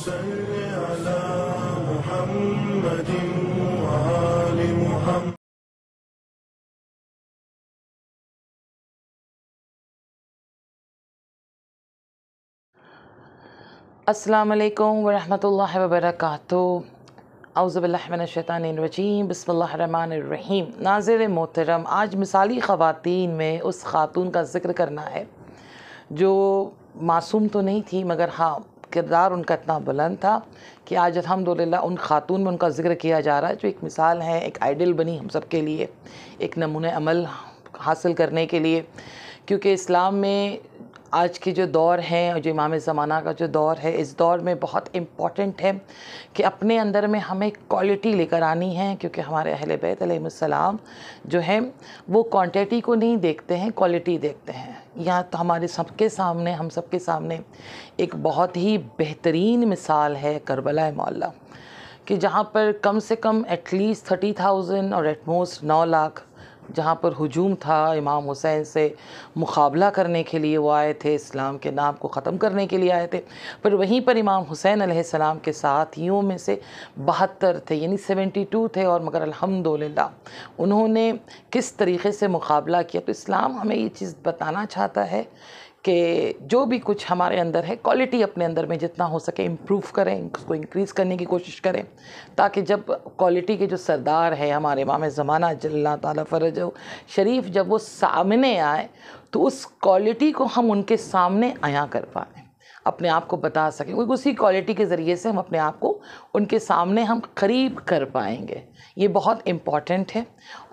अल्लाम वरहमल वर्क अज़बिल्लाशैतानरजीम बसमीम नाजिर मोहतरम आज मिसाली ख़वान में उस ख़ातून का ज़िक्र करना है जो मासूम तो नहीं थी मगर हाँ किरदार उनका इतना बुलंद था कि आज अलहमदिल्ला उन खातून में उनका जिक्र किया जा रहा है जो एक मिसाल है एक आइडल बनी हम सब के लिए एक नमून अमल हासिल करने के लिए क्योंकि इस्लाम में आज के जो दौर हैं और जो इमाम ज़माना का जो दौर है इस दौर में बहुत इम्पॉटेंट है कि अपने अंदर में हमें क्वालिटी लेकर आनी है क्योंकि हमारे अहल बैतम जो हैं वो क्वांटिटी को नहीं देखते हैं क्वालिटी देखते हैं यहाँ तो हमारे सबके सामने हम सबके सामने एक बहुत ही बेहतरीन मिसाल है करबला मौला कि जहाँ पर कम से कम एटलीस्ट थर्टी थाउजेंड और एटमोस्ट नौ लाख जहाँ पर हजूम था इमाम हुसैन से मुकाबला करने के लिए वो आए थे इस्लाम के नाम को ख़त्म करने के लिए आए थे पर वहीं पर इमाम हुसैन आसमाम के साथियों में से बहत्तर थे यानी सेवेंटी टू थे और मगर अलहमदिल्ला उन्होंने किस तरीके से मुकाबला किया तो इस्लाम हमें ये चीज़ बताना चाहता है कि जो भी कुछ हमारे अंदर है क्वालिटी अपने अंदर में जितना हो सके इम्प्रूव करें उसको इंक्रीज़ करने की कोशिश करें ताकि जब क्वालिटी के जो सरदार है हमारे मामे ज़माना जल्ला ताला फ़रज शरीफ जब वो सामने आए तो उस क्वालिटी को हम उनके सामने आया कर पाएँ अपने आप को बता सकें क्योंकि उसी क्वालिटी के ज़रिए से हम अपने आप को उनके सामने हम करीब कर पाएंगे ये बहुत इम्पॉर्टेंट है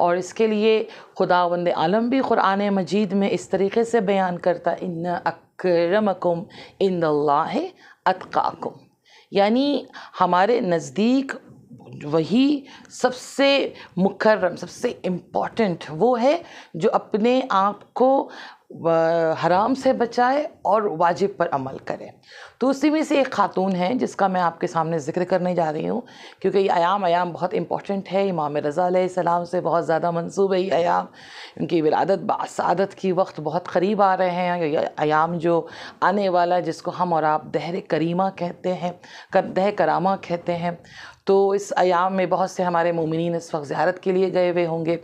और इसके लिए खुदा वंद आलम भी क़ुरान मजीद में इस तरीके से बयान करता इन अक्रमकुम इन अतकाकुम यानी हमारे नज़दीक वही सबसे मुकर्रम सबसे इम्पॉर्टेंट वो है जो अपने आप को हराम से बचाए और वाजिब पर अमल करें तो उसी में से एक खातून है जिसका मैं आपके सामने ज़िक्र करने जा रही हूँ क्योंकि ये आयाम आयाम बहुत इंपॉर्टेंट है इमाम रज़ा सलाम से बहुत ज़्यादा मनसूब है ये आयाम उनकी विरादत बसादत की वक्त बहुत करीब आ रहे हैं ये आयाम जो आने वाला जिसको हम और आप दहर करीमा कहते हैं दह करामा कहते हैं तो इस आयाम में बहुत से हमारे ममिन इस वक्त ज़्यारत के लिए गए हुए होंगे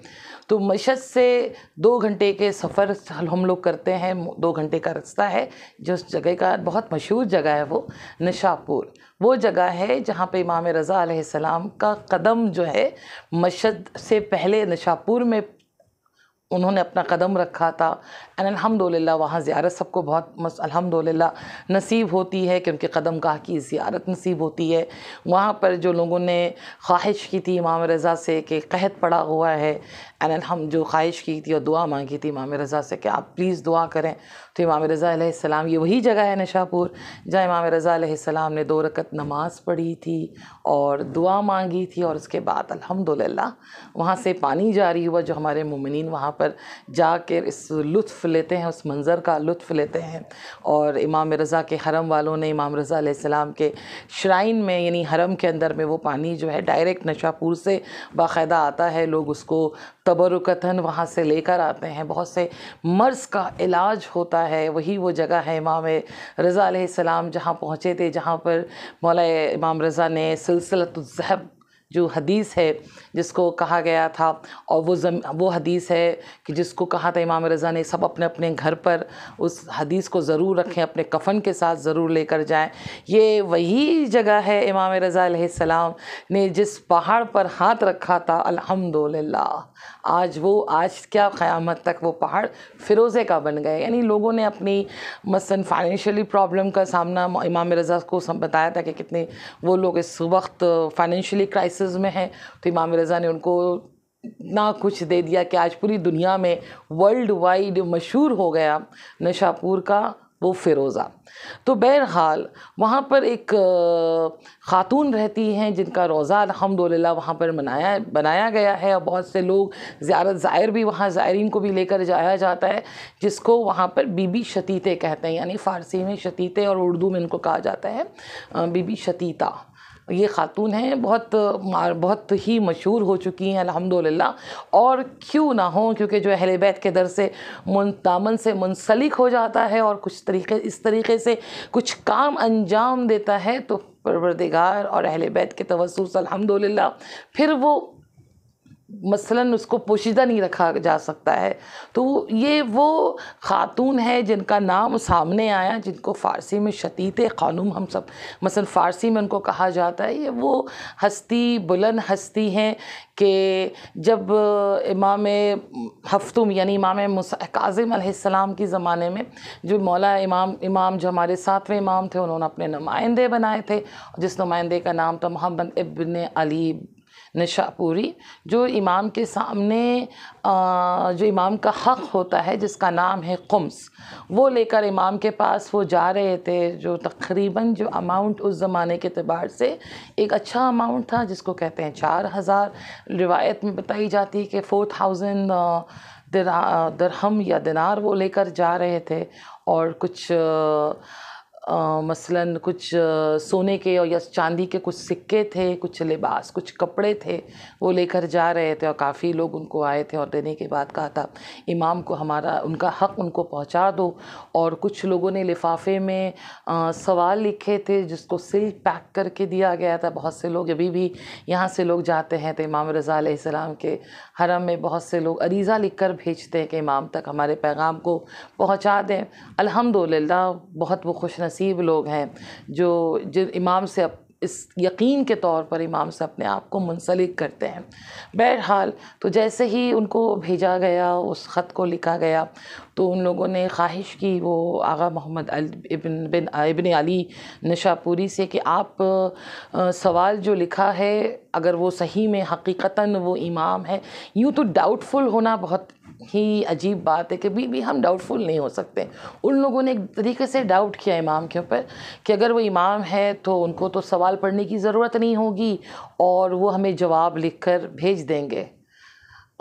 तो मशद से दो घंटे के सफ़र हम लोग करते हैं दो घंटे का रास्ता है जिस जगह का बहुत मशहूर जगह है वो नशापुर वो जगह है जहाँ पे इमाम रज़ा सलाम का कदम जो है मशद से पहले नशापुर में उन्होंने अपना कदम रखा था एंड अलहमदिल्ला वहाँ ज़्यारत सबको बहुत मस अलहमदिल्ला नसीब होती है कि उनके कदम गाह की ज़्यारत नसीब होती है वहाँ पर जो लोगों ने ख्वाहिश की थी इमाम रज़ा से कि कहत पड़ा हुआ है एंड हम जो ख्वाहिश की थी और दुआ मांगी थी इमाम रज़ा से कि आप प्लीज़ दुआ करें तो इमाम रज़ा ये वही जगह है नशापुर जहाँ इमाम रज़ा ने दो रकत नमाज़ पढ़ी थी और दुआ मांगी थी और उसके बाद अल्हम्दुलिल्लाह वहाँ से पानी जारी हुआ जो हमारे मुमिन वहाँ पर जाकर इस लुत्फ़ लेते हैं उस मंज़र का लुत्फ़ लेते हैं और इमाम रज़ा के हरम वालों ने इमाम रज़ा सलाम के श्राइन में यानी हरम के अंदर में वो पानी जो है डायरेक्ट नशापुर से बाकायदा आता है लोग उसको तबरकतन वहाँ से लेकर आते हैं बहुत से मर्ज़ का इलाज होता है वही वो जगह है इमाम रज़ा सलाम जहाँ पहुँचे थे जहाँ पर मौला इमाम रज़ा ने सिलसिलत जो हदीस है जिसको कहा गया था और वो जम वो हदीस है कि जिसको कहा था इमाम रज़ा ने सब अपने अपने घर पर उस हदीस को ज़रूर रखें अपने कफन के साथ ज़रूर लेकर जाएं ये वही जगह है इमाम रज़ा सलाम ने जिस पहाड़ पर हाथ रखा था अल्हम्दुलिल्लाह आज वो आज क्या क़यामत तक वो पहाड़ फिरोज़े का बन गए यानी लोगों ने अपनी मसलन फाइनेंशियली प्रॉब्लम का सामना इमाम रज़ा को सब बताया था कि कितने वो लोग इस वक्त फाइनेंशियली क्राइसिस में हैं तो इमाम रज़ा ने उनको इतना कुछ दे दिया कि आज पूरी दुनिया में वर्ल्ड वाइड मशहूर हो गया नशापुर का वो फ़िरोज़ा तो बहरहाल वहाँ पर एक ख़ातून रहती हैं जिनका रोज़ा अलहमदिल्ला वहाँ पर मनाया बनाया गया है और बहुत से लोग ज़्यारत ज़ायर भी वहाँ ज़ायरीन को भी लेकर जाया जाता है जिसको वहाँ पर बीबी शतीते कहते हैं यानी फ़ारसी में शतीते और उर्दू में इनको कहा जाता है बीबी शतीता ये ख़ातून हैं बहुत बहुत ही मशहूर हो चुकी हैं अल्हम्दुलिल्लाह और क्यों ना हो क्योंकि जो अहल बैत के दर से मुन दामन से मुनसलिक हो जाता है और कुछ तरीके इस तरीके से कुछ काम अंजाम देता है तो परवरदिगार और अहल बैत के तवसुस अल्हम्दुलिल्लाह फिर वो मसलन उसको पोशीदा नहीं रखा जा सकता है तो ये वो ख़ातून है जिनका नाम सामने आया जिनको फ़ारसी में शतीत ख़ानूम हम सब मसलन फ़ारसी में उनको कहा जाता है ये वो हस्ती बुलंद हस्ती हैं कि जब इमाम हफ्तुम यानी इमाम काज़म के ज़माने में जो मौला इमाम इमाम जो हमारे सातवें इमाम थे उन्होंने अपने नुमाइंदे बनाए थे जिस नुमाइंदे का नाम था मोहम्मद इब्न अली निशापुरी जो इमाम के सामने जो इमाम का हक़ होता है जिसका नाम है कुम्स वो लेकर इमाम के पास वो जा रहे थे जो तकरीबन जो अमाउंट उस ज़माने के अतबार से एक अच्छा अमाउंट था जिसको कहते हैं चार हज़ार रिवायत में बताई जाती है कि फ़ोर थाउजेंड दरहम या दिनार वो लेकर जा रहे थे और कुछ मसलन कुछ सोने के और या चांदी के कुछ सिक्के थे कुछ लिबास कुछ कपड़े थे वो लेकर जा रहे थे और काफ़ी लोग उनको आए थे और देने के बाद कहा था इमाम को हमारा उनका हक़ उनको पहुंचा दो और कुछ लोगों ने लिफाफे में आ, सवाल लिखे थे जिसको सिल पैक करके दिया गया था बहुत से लोग अभी भी यहाँ से लोग जाते हैं तो इमाम रज़ा के हरम में बहुत से लोग अरीज़ा लिख कर भेजते हैं कि इमाम तक हमारे पैगाम को पहुँचा दें अलहमदिल्ला बहुत वो खुश नसीब लोग हैं जो जिन इमाम से अप, इस यकीन के तौर पर इमाम से अपने आप को मुंसलिक करते हैं बहरहाल तो जैसे ही उनको भेजा गया उस ख़त को लिखा गया तो उन लोगों ने ख्वाहिश की वो आगा मोहम्मद इबन बिन इबन अली नशापुरी से कि आप आ, सवाल जो लिखा है अगर वो सही में हकीकता वो इमाम है यूँ तो डाउटफुल होना बहुत ही अजीब बात है कभी भी हम डाउटफुल नहीं हो सकते उन लोगों ने एक तरीके से डाउट किया इमाम के ऊपर कि अगर वो इमाम है तो उनको तो सवाल पढ़ने की ज़रूरत नहीं होगी और वो हमें जवाब लिख कर भेज देंगे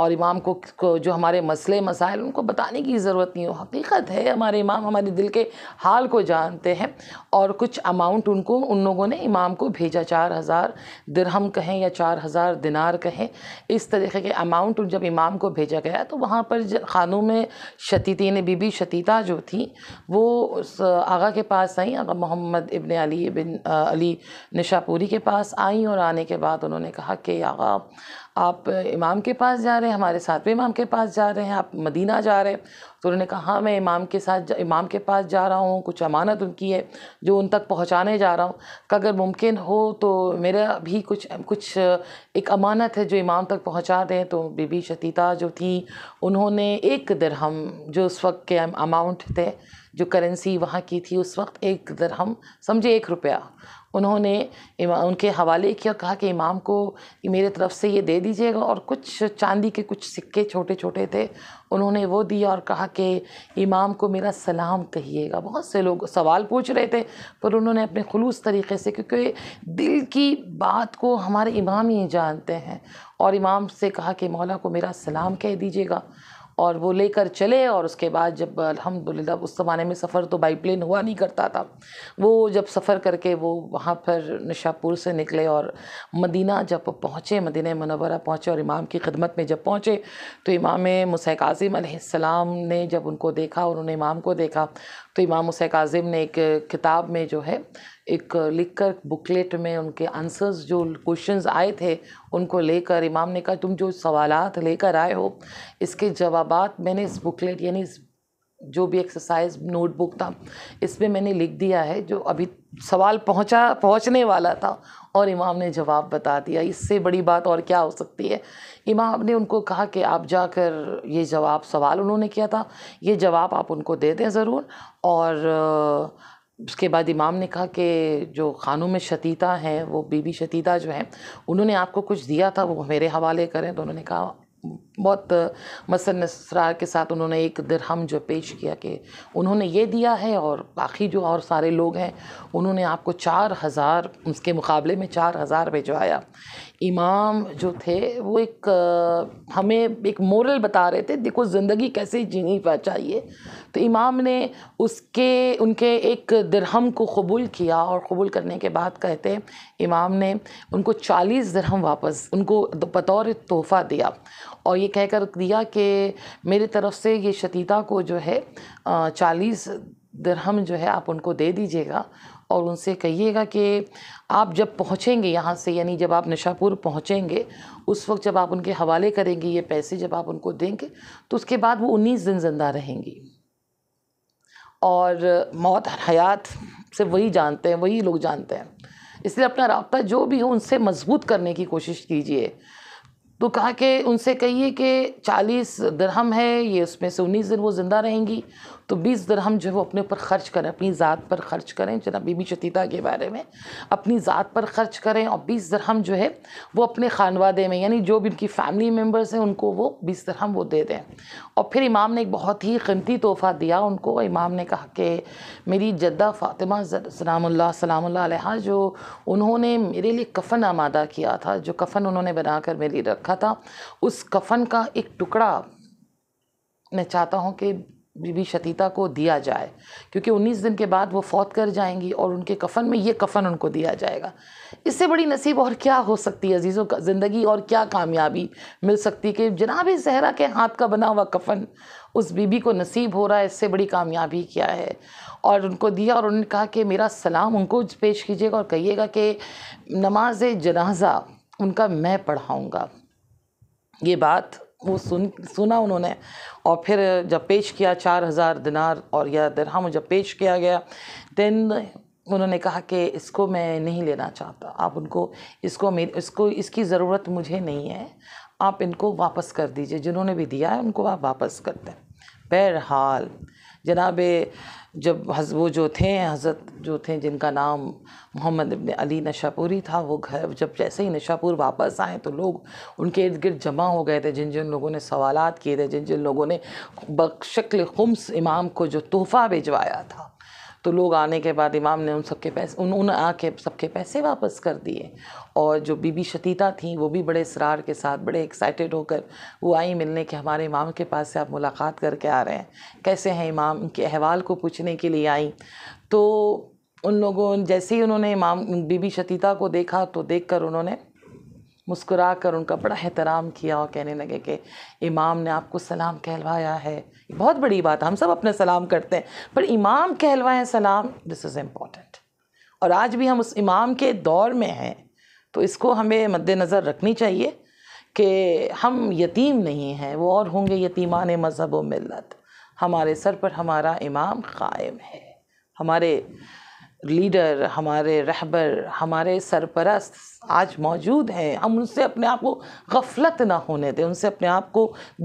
और इमाम को, जो हमारे मसले मसाइल उनको बताने की ज़रूरत नहीं हो हकीकत है हमारे इमाम हमारे दिल के हाल को जानते हैं और कुछ अमाउंट उनको उन लोगों ने इमाम को भेजा चार हज़ार दरहम कहें या चार हज़ार दिनार कहें इस तरीके के अमाउंट जब इमाम को भेजा गया तो वहाँ पर खानों में शतीतीन बीबी शतीता जो थी वो आगा के पास आई आगा मोहम्मद इबन अली बिन अली निशापुरी के पास आई और आने के बाद उन्होंने कहा कि आगा आप इमाम के पास जा रहे हैं हमारे सातवें इमाम के पास जा रहे हैं आप मदीना जा रहे हैं तो उन्होंने कहा हाँ मैं इमाम के साथ इमाम के पास जा रहा हूँ कुछ अमानत उनकी है जो उन तक पहुँचाने जा रहा हूँ कि तो अगर मुमकिन हो तो मेरा भी कुछ कुछ एक अमानत है जो इमाम तक पहुँचा दें तो बीबी शतीता जो थी उन्होंने एक दरहम जो उस वक्त के अमाउंट थे जो करेंसी वहाँ की थी उस वक्त एक दरहम समझे एक रुपया उन्होंने उनके हवाले किया कहा कि इमाम को मेरे तरफ से ये दे दीजिएगा और कुछ चांदी के कुछ सिक्के छोटे छोटे थे उन्होंने वो दिया और कहा कि इमाम को मेरा सलाम कहिएगा बहुत से लोग सवाल पूछ रहे थे पर उन्होंने अपने खलूस तरीके से क्योंकि दिल की बात को हमारे इमाम ही जानते हैं और इमाम से कहा कि मौला को मेरा सलाम कह दीजिएगा और वो लेकर चले और उसके बाद जब अलहमदिल्ला उस ज़माने में सफ़र तो बाई प्लेन हुआ नहीं करता था वो जब सफ़र करके वो वहाँ पर निशापुर से निकले और मदीना जब पहुँचे मदीना मनवरा पहुँचे और इमाम की खिदमत में जब पहुँचे तो इमाम मुसै काजिम आसमाम ने जब उनको देखा और उन्होंने इमाम को देखा तो इमाम मुसै आज़िम ने एक किताब में जो है एक लिख कर बुकलेट में उनके आंसर्स जो क्वेश्चंस आए थे उनको लेकर इमाम ने कहा तुम जो सवालात लेकर आए हो इसके जवाब बात मैंने इस बुकलेट यानी इस जो भी एक्सरसाइज नोटबुक था इसमें मैंने लिख दिया है जो अभी सवाल पहुंचा पहुंचने वाला था और इमाम ने जवाब बता दिया इससे बड़ी बात और क्या हो सकती है इमाम ने उनको कहा कि आप जाकर ये जवाब सवाल उन्होंने किया था ये जवाब आप उनको दे दें ज़रूर और उसके बाद इमाम ने कहा कि जो खानों में शतीता हैं वो बीबी शतीता जो हैं उन्होंने आपको कुछ दिया था वो मेरे हवाले करें तो उन्होंने कहा बहुत मसन इसरार के साथ उन्होंने एक दरहम जो पेश किया कि उन्होंने ये दिया है और बाकी जो और सारे लोग हैं उन्होंने आपको चार हज़ार उसके मुकाबले में चार हज़ार भिजवाया इमाम जो थे वो एक हमें एक मोरल बता रहे थे देखो ज़िंदगी कैसे जीनी चाहिए तो इमाम ने उसके उनके एक दरहम को कबूल किया और कबूल करने के बाद कहते इमाम ने उनको चालीस दरहम वापस उनको बतौर तोहफ़ा दिया और ये कहकर दिया कि मेरे तरफ़ से ये शतीता को जो है चालीस दरहम जो है आप उनको दे दीजिएगा और उनसे कहिएगा कि आप जब पहुंचेंगे यहाँ से यानी जब आप नशापुर पहुंचेंगे उस वक्त जब आप उनके हवाले करेंगे ये पैसे जब आप उनको देंगे तो उसके बाद वो उन्नीस दिन ज़िंदा रहेंगी और मौत हयात से वही जानते हैं वही लोग जानते हैं इसलिए अपना रबता जो भी हो उनसे मजबूत करने की कोशिश कीजिए तो कहा कि उनसे कहिए कि चालीस दरहम है ये उसमें से उन्नीस दिन वो ज़िंदा रहेंगी तो बीस दरहम जो है वो अपने ऊपर ख़र्च करें अपनी ज़ात पर ख़र्च करें जना बीबी शतीता के बारे में अपनी ज़ात पर ख़र्च करें और बीस दरहम जो है वो अपने खानवादे में यानी जो भी उनकी फ़ैमिली मेम्बर्स हैं उनको वो बीस दरहम वो दे दें और फिर इमाम ने एक बहुत ही कीमती तोहफ़ा दिया उनको इमाम ने कहा कि मेरी जद्दा फ़ातिमा सलाम्ला सलाम्ला जो उन्होंने मेरे लिए कफ़न आमादा किया था जो कफ़न उन्होंने बना कर मेरे लिए रखा था उस कफ़न का एक टुकड़ा मैं चाहता हूँ कि बीबी शतीता को दिया जाए क्योंकि 19 दिन के बाद वो फौत कर जाएंगी और उनके कफन में ये कफन उनको दिया जाएगा इससे बड़ी नसीब और क्या हो सकती है अजीज़ों का ज़िंदगी और क्या कामयाबी मिल सकती है कि जनाब जहरा के हाथ का बना हुआ कफन उस बीबी को नसीब हो रहा है इससे बड़ी कामयाबी क्या है और उनको दिया और उन्होंने कहा कि मेरा सलाम उनको पेश कीजिएगा और कहिएगा कि नमाज जनाजा उनका मैं पढ़ाऊँगा ये बात वो सुन सुना उन्होंने और फिर जब पेश किया चार हज़ार दिनार और या दरहम जब पेश किया गया दिन उन्होंने कहा कि इसको मैं नहीं लेना चाहता आप उनको इसको मेरी इसको इसकी ज़रूरत मुझे नहीं है आप इनको वापस कर दीजिए जिन्होंने भी दिया है उनको आप वापस कर दें बहरहाल जनाब जब हज वो जो थे हज़रत जो थे जिनका नाम मोहम्मद इबन अली नशापुरी था वो घर जब जैसे ही नशापुर वापस आए तो लोग उनके इर्द गिर्द जमा हो गए थे जिन जिन लोगों ने सवालात किए थे जिन जिन लोगों ने बशक्ल खुम्स इमाम को जो तोहफ़ा भिजवाया था तो लोग आने के बाद इमाम ने उन सबके पैसे उन उन आके सबके पैसे वापस कर दिए और जो बीबी शतीता थी वो भी बड़े इसरार के साथ बड़े एक्साइटेड होकर वो आई मिलने के हमारे इमाम के पास से आप मुलाकात करके आ रहे हैं कैसे हैं इमाम उनके अहवाल को पूछने के लिए आई तो उन लोगों जैसे ही उन्होंने इमाम बीबी शतीता को देखा तो देख कर उन्होंने मुस्कुरा कर उनका बड़ा एहतराम किया और कहने लगे कि इमाम ने आपको सलाम कहलवाया है बहुत बड़ी बात हम सब अपने सलाम करते हैं पर इमाम कहलवाएँ सलाम दिस इज़ इम्पॉर्टेंट और आज भी हम उस इमाम के दौर में हैं तो इसको हमें मद्दनज़र रखनी चाहिए कि हम यतीम नहीं हैं वो और होंगे यतीमान मज़हब व मिलत हमारे सर पर हमारा इमाम कायम है हमारे लीडर हमारे रहबर हमारे सरपरस्त आज मौजूद हैं हम उनसे अपने आप को गफलत ना होने दें उनसे अपने आप को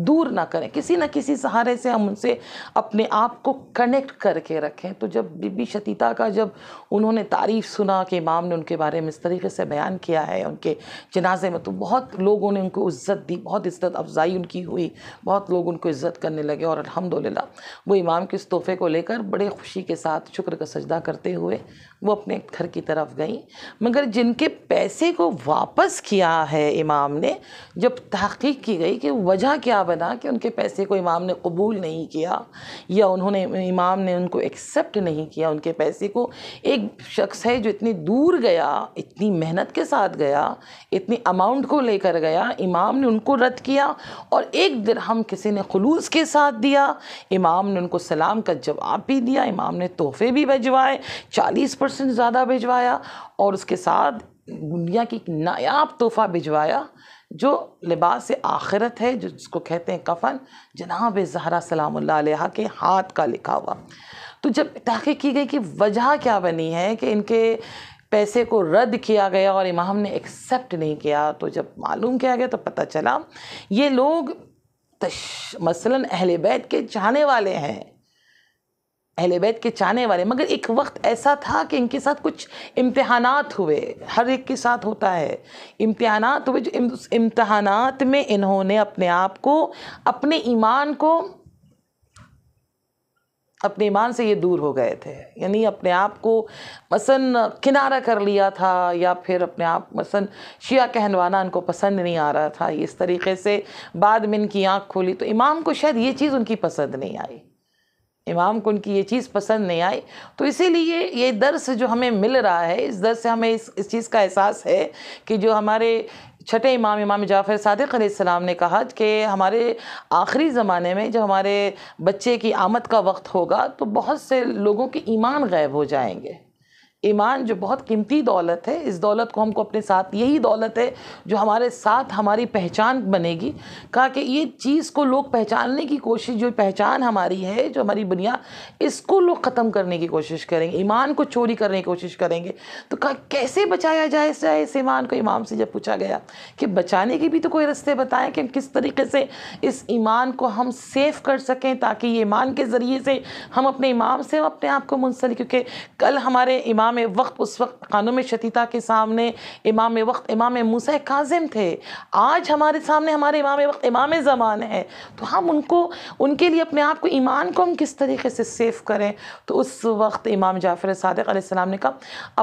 दूर ना करें किसी न किसी सहारे से हम उनसे अपने आप को कनेक्ट करके रखें तो जब बीबी शतीता का जब उन्होंने तारीफ़ सुना कि इमाम ने उनके बारे में इस तरीके से बयान किया है उनके जनाजे में तो बहुत लोगों ने उनको इज़्ज़त दी बहुत इज़्ज़त अफजाई उनकी हुई बहुत लोग उनको इज़्ज़त करने लगे और अलहमदिल्ला वो इमाम के इस तोहफे को लेकर बड़े खुशी के साथ शुक्र का सजदा करते हुए वो अपने घर की तरफ गई मगर जिनके पैसे को वापस किया है इमाम ने जब तहकीक की गई कि वजह क्या बना कि उनके पैसे को इमाम ने कबूल नहीं किया या उन्होंने इमाम ने उनको एक्सेप्ट नहीं किया उनके पैसे को एक शख्स है जो इतनी दूर गया इतनी मेहनत के साथ गया इतनी अमाउंट को लेकर गया इमाम ने उनको रद्द किया और एक हम किसी ने खलूस के साथ दिया इमाम ने उनको सलाम का जवाब भी दिया इमाम ने तोहफे भी भिजवाए चालीस परसेंट ज़्यादा भिजवाया और उसके साथ दुनिया की नायाब तोहफ़ा भिजवाया जो लिबास आखिरत है जो जिसको कहते हैं कफन जनाब जहरा सलाम के हाथ का लिखा हुआ तो जब तहकीक की गई कि वजह क्या बनी है कि इनके पैसे को रद्द किया गया और इमाम ने एक्सेप्ट नहीं किया तो जब मालूम किया गया तो पता चला ये लोग मसलन अहल बैत के चाहने वाले हैं अहल बैत के चाहने वाले मगर एक वक्त ऐसा था कि इनके साथ कुछ इम्तहान हुए हर एक के साथ होता है इम्तहान हुए जो उस इम्तहानात में इन्होंने अपने आप को अपने ईमान को अपने ईमान से ये दूर हो गए थे यानी अपने आप को मसन किनारा कर लिया था या फिर अपने आप मसन शिया कहनवाना इनको पसंद नहीं आ रहा था इस तरीके से बाद में इनकी आँख खोली तो इमाम को शायद ये चीज़ उनकी पसंद नहीं आई इमाम को उनकी ये चीज़ पसंद नहीं आई तो इसीलिए ये दर्स जो हमें मिल रहा है इस दर्स से हमें इस इस चीज़ का एहसास है कि जो हमारे छठे इमाम इमाम जाफ़र सदक सलाम ने कहा कि हमारे आखिरी ज़माने में जब हमारे बच्चे की आमद का वक्त होगा तो बहुत से लोगों के ईमान गायब हो जाएंगे ईमान जो बहुत कीमती दौलत है इस दौलत को हमको अपने साथ यही दौलत है जो हमारे साथ हमारी पहचान बनेगी कहा कि ये चीज़ को लोग पहचानने की कोशिश जो पहचान हमारी है जो हमारी बुनियाद इसको लोग ख़त्म करने की कोशिश करेंगे ईमान को चोरी करने की कोशिश करेंगे तो कहा कैसे बचाया जाए जाए इस ईमान को इमाम से जब पूछा गया कि बचाने के भी तो कोई रस्ते बताएं कि हम किस तरीके से इस ईमान को हम सेफ कर सकें ताकि ये ईमान के ज़रिए से हम अपने इमाम से अपने आप को मुंसलिक क्योंकि कल हमारे ईमान इमाम वक्त उस वक्त कानून शतीता के सामने इमाम वक्त इमाम मूस काजिम थे आज हमारे सामने हमारे इमाम वक्त इमाम ज़मान है तो हम उनको उनके लिए अपने आप को ईमान को हम किस तरीके से सेव करें तो उस वक्त इमाम जाफ़र सदक ने कहा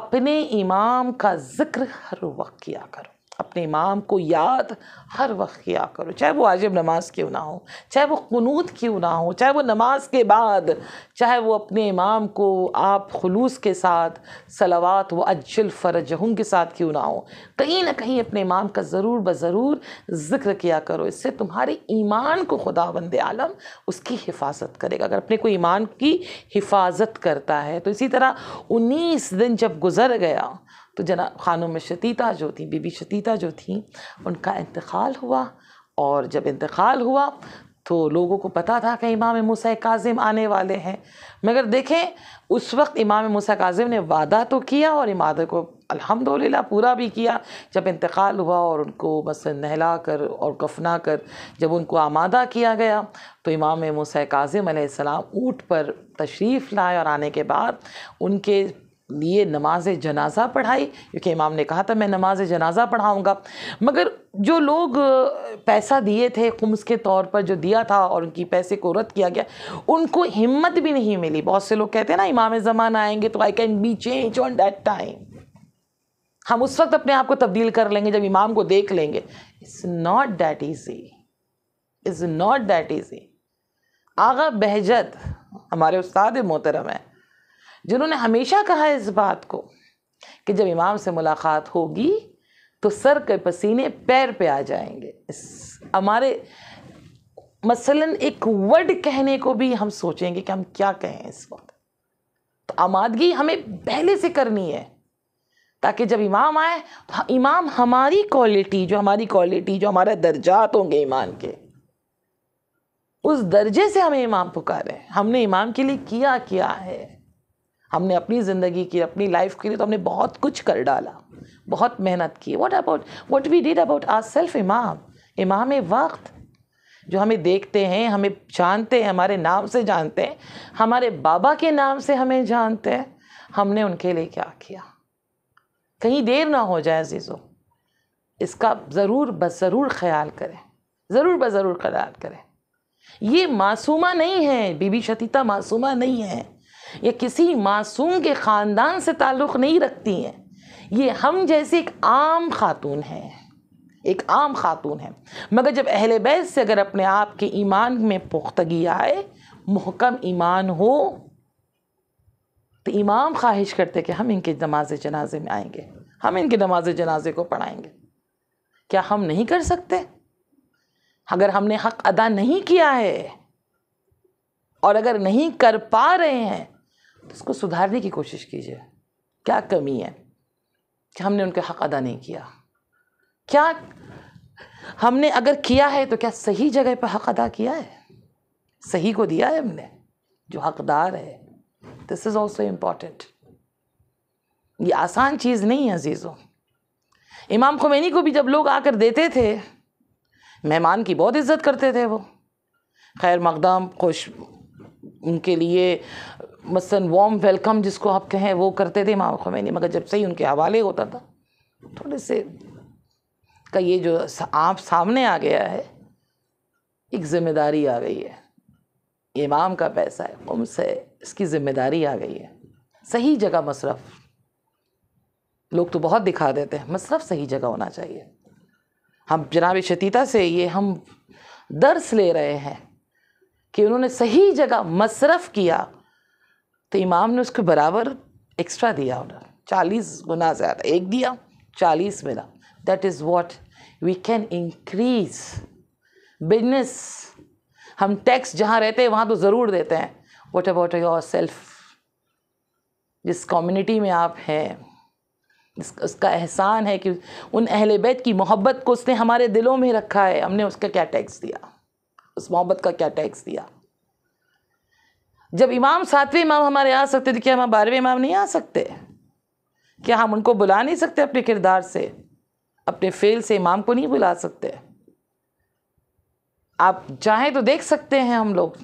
अपने इमाम का ज़िक्र हर वक्त किया करो अपने इमाम को याद हर वक्त किया करो चाहे वो आजब नमाज क्यों ना हो चाहे वो खनूत क्यों ना हो चाहे वो नमाज के बाद चाहे वो अपने इमाम को आप खलूस के साथ सलावात व अज्जल फ़रजहम के साथ क्यों ना हो कहीं ना कहीं अपने इमाम का ज़रूर ब ज़रूर ज़िक्र किया करो इससे तुम्हारे ईमान को खुदा बंद आलम उसकी हिफाजत करेगा अगर अपने को ईमान की हिफाजत करता है तो इसी तरह उन्नीस दिन जब गुज़र गया तो जना में शतीता जो थी बीबी शतीता जो थी उनका इंतकाल हुआ और जब इंतकाल हुआ तो लोगों को पता था कि इमाम मूसा काजिम आने वाले हैं मगर देखें उस वक्त इमाम मूसा काजिम ने वादा तो किया और इमाद को अल्हम्दुलिल्लाह पूरा भी किया जब इंतकाल हुआ और उनको बस नहला कर और कफना कर जब उनको आमादा किया गया तो इमाम मूसा काजिम ऊँट पर तशरीफ़ लाए और आने के बाद उनके लिए नमाज जनाजा पढ़ाई क्योंकि इमाम ने कहा था मैं नमाज जनाजा पढ़ाऊँगा मगर जो लोग पैसा दिए थे कुम्स के तौर पर जो दिया था और उनकी पैसे को रद्द किया गया उनको हिम्मत भी नहीं मिली बहुत से लोग कहते हैं ना इमाम ज़माना आएंगे तो I can be change on that time हम उस वक्त अपने आप को तब्दील कर लेंगे जब इमाम को देख लेंगे it's not that easy is not that easy आगा बहजत हमारे उस्ताद मोहतरम है जिन्होंने हमेशा कहा इस बात को कि जब इमाम से मुलाकात होगी तो सर के पसीने पैर पे आ जाएंगे इस हमारे मसलन एक वर्ड कहने को भी हम सोचेंगे कि हम क्या कहें इस वक्त तो आमादगी हमें पहले से करनी है ताकि जब इमाम आए तो इमाम हमारी क्वालिटी जो हमारी क्वालिटी जो हमारा दर्जात तो होंगे ईमान के उस दर्जे से हमें इमाम पुकारें हमने इमाम के लिए किया क्या है हमने अपनी ज़िंदगी की अपनी लाइफ के लिए तो हमने बहुत कुछ कर डाला बहुत मेहनत की what about what we did about our self इमाम इमाम वक्त जो हमें देखते हैं हमें जानते हैं हमारे नाम से जानते हैं हमारे बाबा के नाम से हमें जानते हैं हमने उनके लिए क्या किया कहीं देर ना हो जाए अजीज़ों इसका ज़रूर बस ज़रूर ख्याल करें ज़रूर ब ज़रूर ख्याल करें ये मासूमा नहीं है बीबी शतीता मासूमा नहीं है ये किसी मासूम के ख़ानदान से ताल्लुक़ नहीं रखती हैं ये हम जैसी एक आम खातून है एक आम खातून है मगर जब अहल बैस से अगर अपने आप के ईमान में पुख्तगी आए महकम ईमान हो तो इमाम ख्वाहिश करते कि हम इनके नमाज जनाजे में आएंगे हम इनके नमाज जनाजे को पढ़ाएंगे क्या हम नहीं कर सकते अगर हमने हक अदा नहीं किया है और अगर नहीं कर पा रहे हैं तो उसको सुधारने की कोशिश कीजिए क्या कमी है कि हमने उनके हक अदा नहीं किया क्या हमने अगर किया है तो क्या सही जगह पर हक अदा किया है सही को दिया है हमने जो हकदार है दिस इज़ ऑल्सो इम्पॉर्टेंट ये आसान चीज़ नहीं है अजीज़ों इमाम खुमैनी को भी जब लोग आकर देते थे मेहमान की बहुत इज्जत करते थे वो खैर मकदम खुश उनके लिए मसन वॉम वेलकम जिसको आप कहें वो करते थे इमाम खुमैनी मगर जब सही उनके हवाले होता था थोड़े से का ये जो आप सामने आ गया है एक जिम्मेदारी आ गई है इमाम का पैसा है कम से इसकी जिम्मेदारी आ गई है सही जगह मशरफ लोग तो बहुत दिखा देते हैं मशरफ सही जगह होना चाहिए हम जनाब शतीता से ये हम दर्स ले रहे हैं कि उन्होंने सही जगह मशरफ़ किया तो इमाम ने उसको बराबर एक्स्ट्रा दिया ऑर्डर चालीस गुना ज़्यादा एक दिया चालीस मिला that is what we can increase business हम टैक्स जहाँ रहते हैं वहाँ तो ज़रूर देते हैं वट अबाउट योर सेल्फ जिस कम्युनिटी में आप हैं उसका एहसान है कि उन अहल बैत की मोहब्बत को उसने हमारे दिलों में रखा है हमने उसका क्या टैक्स दिया उस मोहब्बत का क्या टैक्स दिया जब इमाम सातवें इमाम हमारे आ सकते तो क्या हम बारहवें इमाम नहीं आ सकते क्या हम उनको बुला नहीं सकते अपने किरदार से अपने फेल से इमाम को नहीं बुला सकते आप चाहें तो देख सकते हैं हम लोग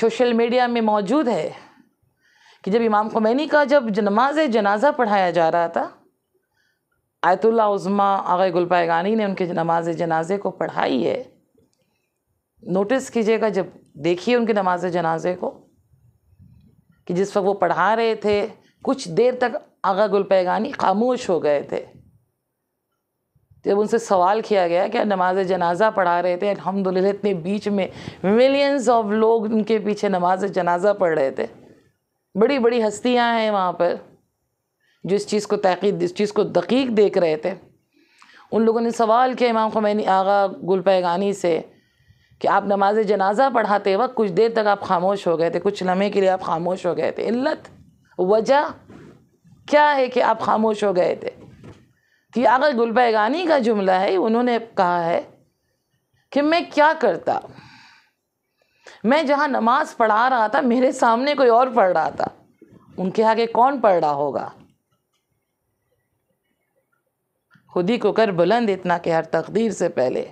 सोशल मीडिया में मौजूद है कि जब इमाम को मैंने का जब नमाज जनाजा पढ़ाया जा रहा था आयतुल्ला उज़मा आगे गुलपायगानी ने उनके नमाज जनाजे को पढ़ाई है नोटिस कीजिएगा जब देखिए उनकी नमाज जनाजे को कि जिस वक्त वो पढ़ा रहे थे कुछ देर तक आगा गुल पैगानी खामोश हो गए थे जब उनसे सवाल किया गया कि नमाज जनाजा पढ़ा रहे थे अलहमदिल्ला इतने बीच में मिलियंस ऑफ लोग उनके पीछे नमाज जनाजा पढ़ रहे थे बड़ी बड़ी हस्तियां हैं वहाँ पर जो इस चीज़ को तहकीद इस चीज़ को दकीक देख रहे थे उन लोगों ने सवाल किया इमाम खमैनी आगा गुल पैगानी से कि आप नमाज जनाजा पढ़ाते वक्त कुछ देर तक आप खामोश हो गए थे कुछ लम्हे के लिए आप खामोश हो गए थे इल्लत वजह क्या है कि आप खामोश हो गए थे कि तो अगर गुलबैगानी का जुमला है उन्होंने कहा है कि मैं क्या करता मैं जहाँ नमाज पढ़ा रहा था मेरे सामने कोई और पढ़ रहा था उनके आगे कौन पढ़ रहा होगा खुद ही को कर बुलंद इतना कि हर तकदीर से पहले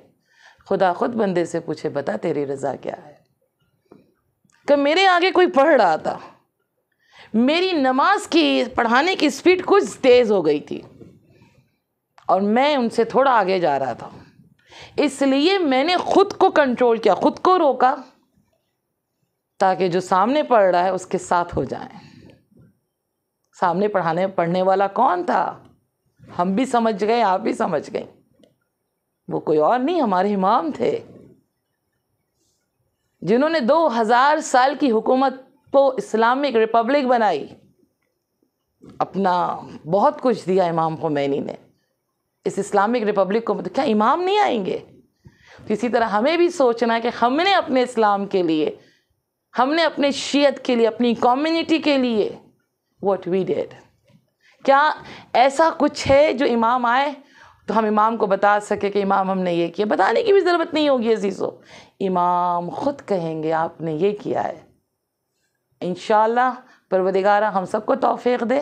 खुदा खुद बंदे से पूछे बता तेरी रज़ा क्या है कि मेरे आगे कोई पढ़ रहा था मेरी नमाज की पढ़ाने की स्पीड कुछ तेज़ हो गई थी और मैं उनसे थोड़ा आगे जा रहा था इसलिए मैंने खुद को कंट्रोल किया खुद को रोका ताकि जो सामने पढ़ रहा है उसके साथ हो जाए सामने पढ़ाने पढ़ने वाला कौन था हम भी समझ गए आप भी समझ गए वो कोई और नहीं हमारे इमाम थे जिन्होंने 2000 साल की हुकूमत को इस्लामिक रिपब्लिक बनाई अपना बहुत कुछ दिया इमाम खोमैनी ने इस इस्लामिक रिपब्लिक को मतलब क्या इमाम नहीं आएंगे तो इसी तरह हमें भी सोचना है कि हमने अपने इस्लाम के लिए हमने अपने शीयत के लिए अपनी कम्युनिटी के लिए वट वी डेड क्या ऐसा कुछ है जो इमाम आए तो हम इमाम को बता सके कि इमाम हमने ये किया बताने की भी ज़रूरत नहीं होगी अजीज़ो इमाम ख़ुद कहेंगे आपने ये किया है इन परवदिगारा हम सबको तोफ़ी दे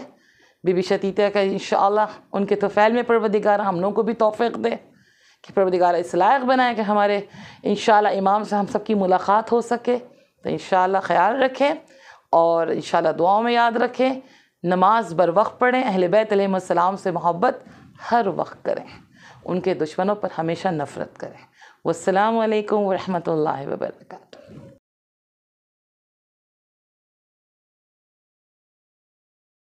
बीबी शतीत का इन उनके तोफ़ैल में परवदिगारा हम लोगों को भी तोफ़ी दे कि परवदिगारा इस लायक बनाए कि हमारे इन इमाम से हम सब की मुलाकात हो सके तो इन ख्याल रखें और इन दुआओं में याद रखें नमाज बर वक्त पढ़ें अहल बैतम से मोहब्बत हर वक्त करें उनके दुश्मनों पर हमेशा नफ़रत करें वालकम वरहमल वर्का